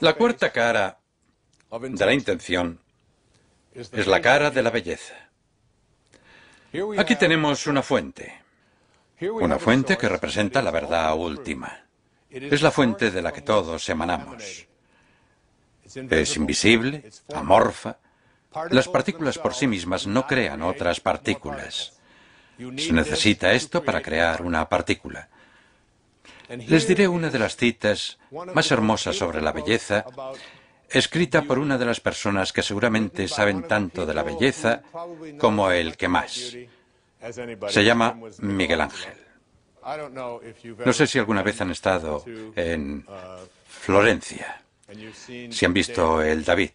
La cuarta cara de la intención es la cara de la belleza. Aquí tenemos una fuente, una fuente que representa la verdad última. Es la fuente de la que todos emanamos. Es invisible, amorfa. Las partículas por sí mismas no crean otras partículas. Se necesita esto para crear una partícula. Les diré una de las citas más hermosas sobre la belleza, escrita por una de las personas que seguramente saben tanto de la belleza como el que más. Se llama Miguel Ángel. No sé si alguna vez han estado en Florencia, si han visto el David.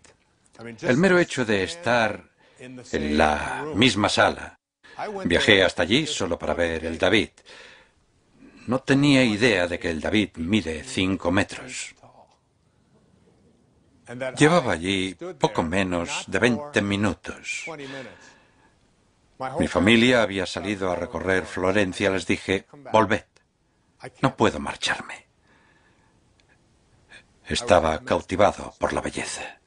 El mero hecho de estar en la misma sala. Viajé hasta allí solo para ver el David. No tenía idea de que el David mide 5 metros. Llevaba allí poco menos de 20 minutos. Mi familia había salido a recorrer Florencia. Les dije, volved. No puedo marcharme. Estaba cautivado por la belleza.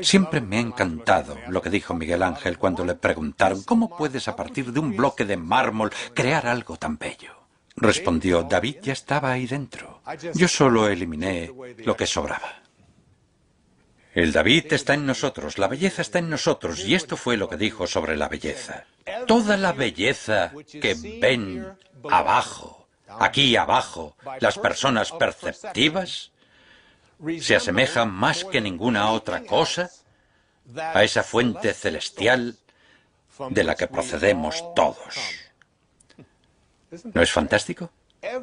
Siempre me ha encantado lo que dijo Miguel Ángel cuando le preguntaron, ¿cómo puedes a partir de un bloque de mármol crear algo tan bello? Respondió, David ya estaba ahí dentro. Yo solo eliminé lo que sobraba. El David está en nosotros, la belleza está en nosotros, y esto fue lo que dijo sobre la belleza. Toda la belleza que ven abajo, aquí abajo, las personas perceptivas, se asemeja más que ninguna otra cosa a esa fuente celestial de la que procedemos todos. ¿No es fantástico?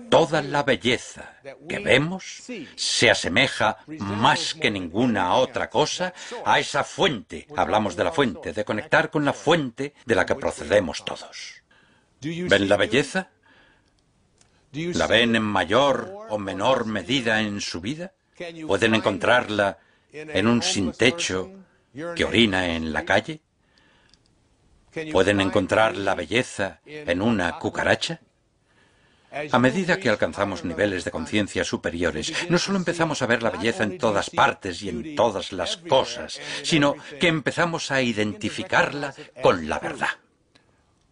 Toda la belleza que vemos se asemeja más que ninguna otra cosa a esa fuente. Hablamos de la fuente, de conectar con la fuente de la que procedemos todos. ¿Ven la belleza? ¿La ven en mayor o menor medida en su vida? ¿Pueden encontrarla en un sin techo que orina en la calle? ¿Pueden encontrar la belleza en una cucaracha? A medida que alcanzamos niveles de conciencia superiores, no solo empezamos a ver la belleza en todas partes y en todas las cosas, sino que empezamos a identificarla con la verdad.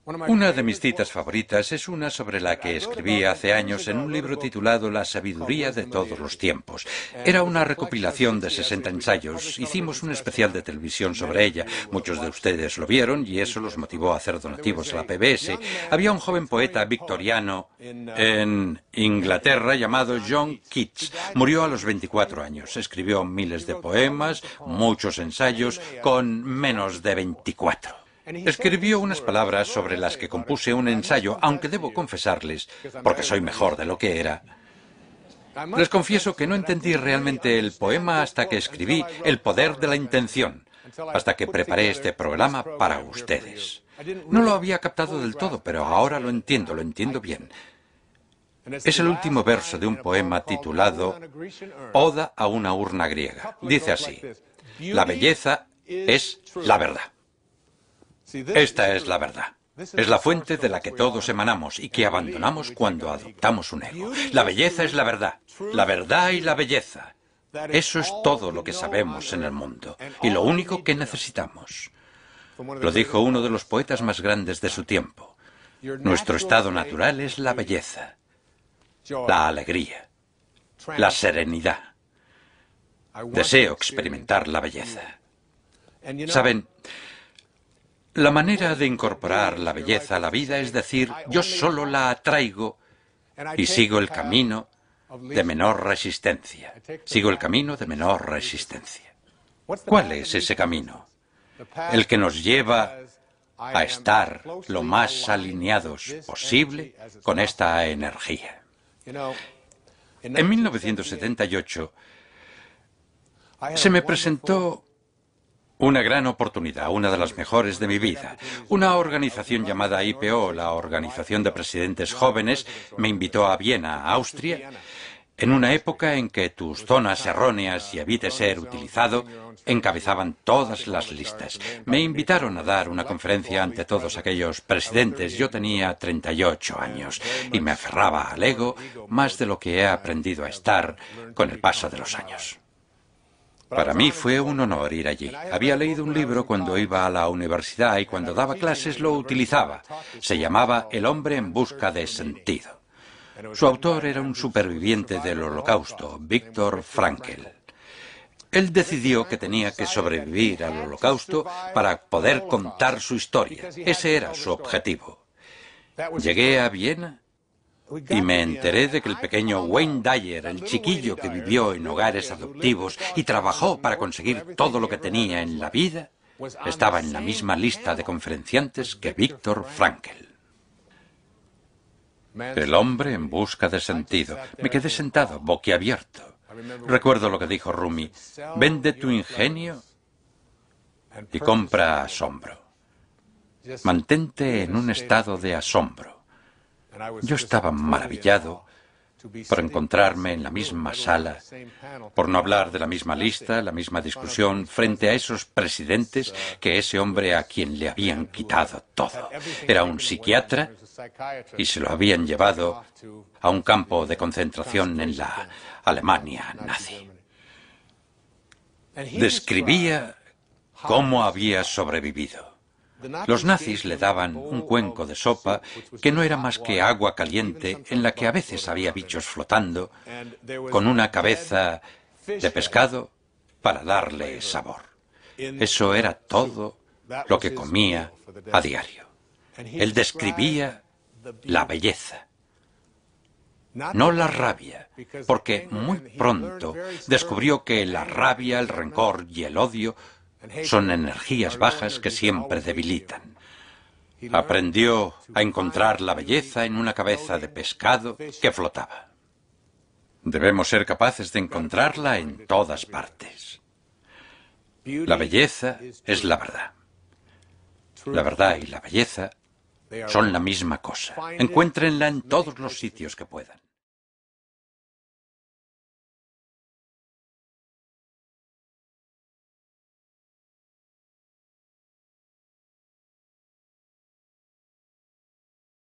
Una de mis citas favoritas es una sobre la que escribí hace años en un libro titulado La sabiduría de todos los tiempos. Era una recopilación de 60 ensayos. Hicimos un especial de televisión sobre ella. Muchos de ustedes lo vieron y eso los motivó a hacer donativos a la PBS. Había un joven poeta victoriano en Inglaterra llamado John Keats. Murió a los 24 años. Escribió miles de poemas, muchos ensayos, con menos de 24. Escribió unas palabras sobre las que compuse un ensayo, aunque debo confesarles, porque soy mejor de lo que era. Les confieso que no entendí realmente el poema hasta que escribí El poder de la intención, hasta que preparé este programa para ustedes. No lo había captado del todo, pero ahora lo entiendo, lo entiendo bien. Es el último verso de un poema titulado Oda a una urna griega. Dice así, La belleza es la verdad. Esta es la verdad. Es la fuente de la que todos emanamos y que abandonamos cuando adoptamos un ego. La belleza es la verdad. La verdad y la belleza. Eso es todo lo que sabemos en el mundo y lo único que necesitamos. Lo dijo uno de los poetas más grandes de su tiempo. Nuestro estado natural es la belleza, la alegría, la serenidad. Deseo experimentar la belleza. Saben, la manera de incorporar la belleza a la vida es decir, yo solo la atraigo y sigo el camino de menor resistencia. Sigo el camino de menor resistencia. ¿Cuál es ese camino? El que nos lleva a estar lo más alineados posible con esta energía. En 1978 se me presentó una gran oportunidad, una de las mejores de mi vida. Una organización llamada IPO, la Organización de Presidentes Jóvenes, me invitó a Viena, Austria, en una época en que tus zonas erróneas y evite ser utilizado encabezaban todas las listas. Me invitaron a dar una conferencia ante todos aquellos presidentes. Yo tenía 38 años y me aferraba al ego más de lo que he aprendido a estar con el paso de los años. Para mí fue un honor ir allí. Había leído un libro cuando iba a la universidad y cuando daba clases lo utilizaba. Se llamaba El hombre en busca de sentido. Su autor era un superviviente del holocausto, Víctor Frankl. Él decidió que tenía que sobrevivir al holocausto para poder contar su historia. Ese era su objetivo. Llegué a Viena y me enteré de que el uh, pequeño Wayne Dyer, el chiquillo que vivió en hogares adoptivos y trabajó para conseguir todo lo que tenía en la vida, estaba en la misma lista de conferenciantes que Víctor Frankel. El hombre en busca de sentido. Me quedé sentado, boquiabierto. Recuerdo lo que dijo Rumi. Vende tu ingenio y compra asombro. Mantente en un estado de asombro. Yo estaba maravillado por encontrarme en la misma sala, por no hablar de la misma lista, la misma discusión, frente a esos presidentes que ese hombre a quien le habían quitado todo. Era un psiquiatra y se lo habían llevado a un campo de concentración en la Alemania nazi. Describía cómo había sobrevivido. Los nazis le daban un cuenco de sopa que no era más que agua caliente en la que a veces había bichos flotando, con una cabeza de pescado para darle sabor. Eso era todo lo que comía a diario. Él describía la belleza, no la rabia, porque muy pronto descubrió que la rabia, el rencor y el odio son energías bajas que siempre debilitan. Aprendió a encontrar la belleza en una cabeza de pescado que flotaba. Debemos ser capaces de encontrarla en todas partes. La belleza es la verdad. La verdad y la belleza son la misma cosa. Encuéntrenla en todos los sitios que puedan.